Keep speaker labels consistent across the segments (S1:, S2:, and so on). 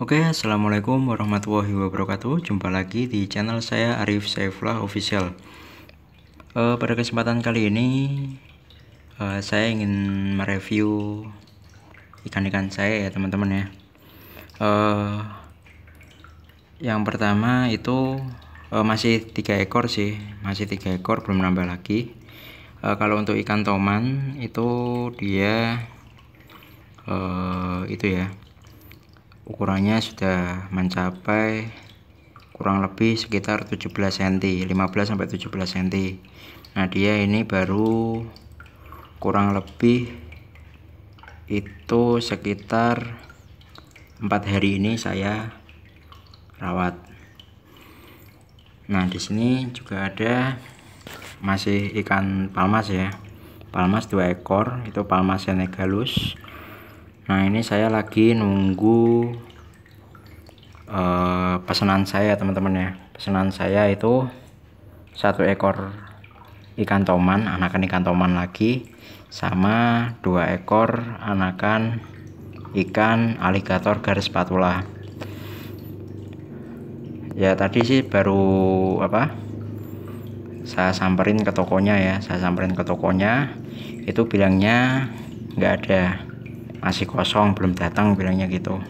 S1: Oke, okay, Assalamualaikum warahmatullahi wabarakatuh. Jumpa lagi di channel saya Arif Saifullah Official. Uh, pada kesempatan kali ini uh, saya ingin mereview ikan-ikan saya ya teman-teman ya. Uh, yang pertama itu uh, masih tiga ekor sih, masih tiga ekor belum nambah lagi. Uh, kalau untuk ikan toman itu dia uh, itu ya ukurannya sudah mencapai kurang lebih sekitar 17 cm 15 sampai 17 cm nah dia ini baru kurang lebih itu sekitar empat hari ini saya rawat nah di sini juga ada masih ikan palmas ya palmas dua ekor itu palmas senegalus Nah ini saya lagi nunggu uh, pesanan saya teman-teman ya. Pesanan saya itu satu ekor ikan toman, anakan ikan toman lagi, sama dua ekor anakan ikan aligator garis spatula. Ya tadi sih baru apa? Saya samperin ke tokonya ya, saya samperin ke tokonya, itu bilangnya nggak ada masih kosong belum datang bilangnya gitu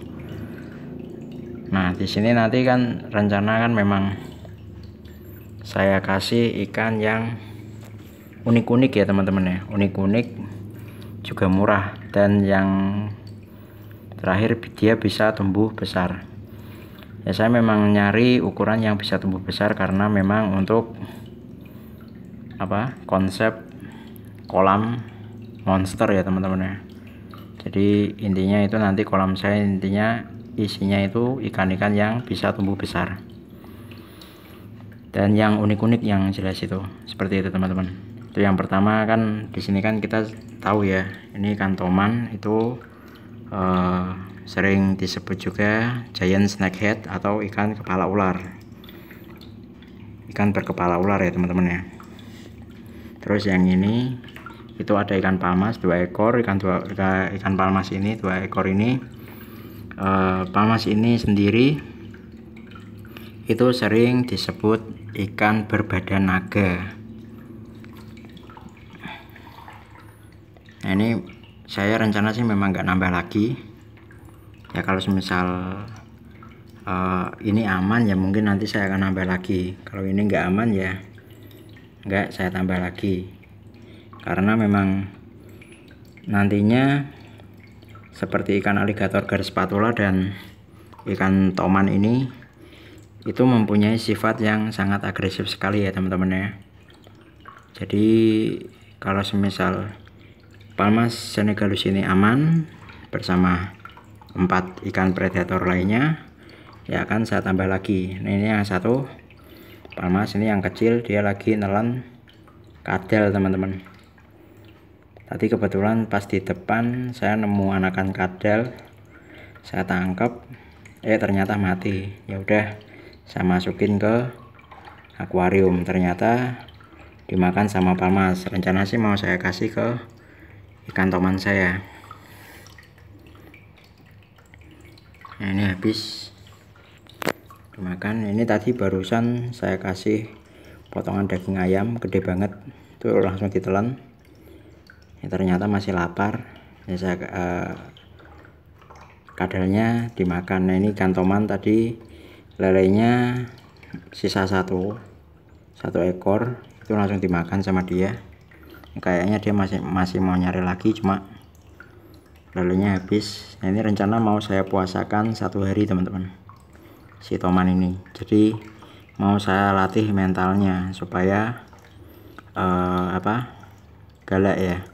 S1: nah di sini nanti kan rencana kan memang saya kasih ikan yang unik-unik ya teman-teman ya unik-unik juga murah dan yang terakhir dia bisa tumbuh besar ya saya memang nyari ukuran yang bisa tumbuh besar karena memang untuk apa konsep kolam monster ya teman-teman ya jadi intinya itu nanti kolam saya intinya isinya itu ikan-ikan yang bisa tumbuh besar dan yang unik-unik yang jelas itu seperti itu teman-teman itu yang pertama kan di sini kan kita tahu ya ini ikan toman itu uh, sering disebut juga giant snakehead atau ikan kepala ular ikan berkepala ular ya teman-teman ya terus yang ini itu ada ikan palmas dua ekor ikan dua ikan palmas ini dua ekor ini e, palmas ini sendiri itu sering disebut ikan berbadan naga nah ini saya rencana sih memang nggak nambah lagi ya kalau semisal e, ini aman ya mungkin nanti saya akan nambah lagi kalau ini nggak aman ya nggak saya tambah lagi karena memang nantinya seperti ikan aligator garis spatula dan ikan toman ini itu mempunyai sifat yang sangat agresif sekali ya teman-teman ya jadi kalau semisal palmas senegalus ini aman bersama empat ikan predator lainnya ya akan saya tambah lagi nah, ini yang satu palmas ini yang kecil dia lagi nelan kadal teman-teman tadi kebetulan pas di depan saya nemu anakan kadal saya tangkap eh ternyata mati ya udah saya masukin ke akuarium ternyata dimakan sama palmas rencana sih mau saya kasih ke ikan toman saya nah, ini habis dimakan ini tadi barusan saya kasih potongan daging ayam gede banget itu langsung ditelan ya, ternyata masih lapar ya saya uh, kadalnya dimakan nah ini kantoman tadi lelenya sisa satu satu ekor itu langsung dimakan sama dia kayaknya dia masih masih mau nyari lagi cuma lelenya habis nah, ini rencana mau saya puasakan satu hari teman-teman si Toman ini jadi mau saya latih mentalnya supaya uh, apa galak ya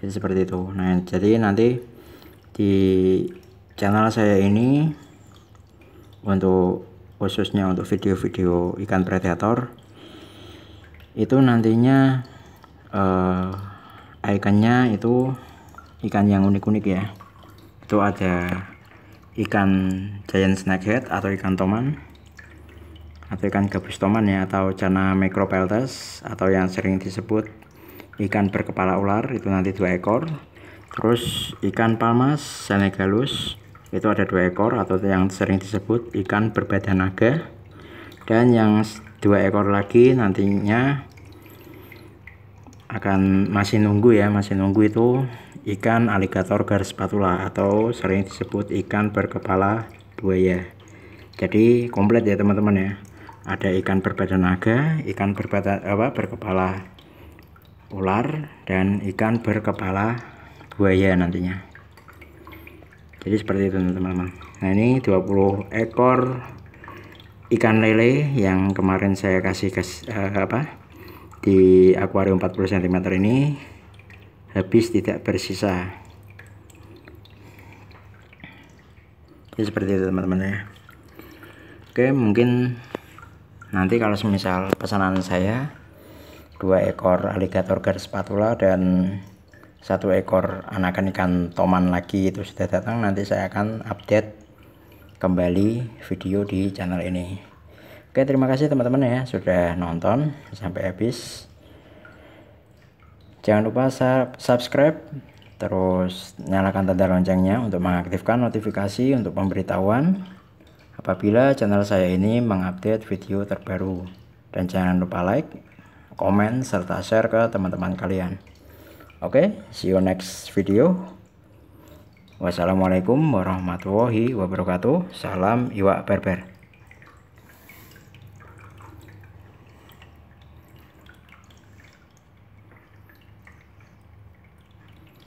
S1: jadi seperti itu nah jadi nanti di channel saya ini untuk khususnya untuk video-video ikan predator itu nantinya uh, ikannya itu ikan yang unik-unik ya itu ada ikan giant snakehead atau ikan toman atau ikan gabus toman ya atau cana micropeltes atau yang sering disebut ikan berkepala ular itu nanti dua ekor terus ikan palmas senegalus itu ada dua ekor atau yang sering disebut ikan berbadan naga dan yang dua ekor lagi nantinya akan masih nunggu ya masih nunggu itu ikan aligator garis spatula atau sering disebut ikan berkepala buaya jadi komplit ya teman-teman ya ada ikan berbadan naga ikan berbadan apa berkepala ular dan ikan berkepala buaya nantinya jadi seperti itu teman-teman nah ini 20 ekor ikan lele yang kemarin saya kasih ke uh, apa di akuarium 40 cm ini habis tidak bersisa jadi seperti itu teman-teman ya oke mungkin nanti kalau semisal pesanan saya dua ekor alligator garis spatula dan satu ekor anakan ikan toman lagi itu sudah datang nanti saya akan update kembali video di channel ini oke terima kasih teman-teman ya sudah nonton sampai habis jangan lupa subscribe terus nyalakan tanda loncengnya untuk mengaktifkan notifikasi untuk pemberitahuan apabila channel saya ini mengupdate video terbaru dan jangan lupa like komen, serta share ke teman-teman kalian. Oke, okay, see you next video. Wassalamualaikum warahmatullahi wabarakatuh. Salam Iwak Berber.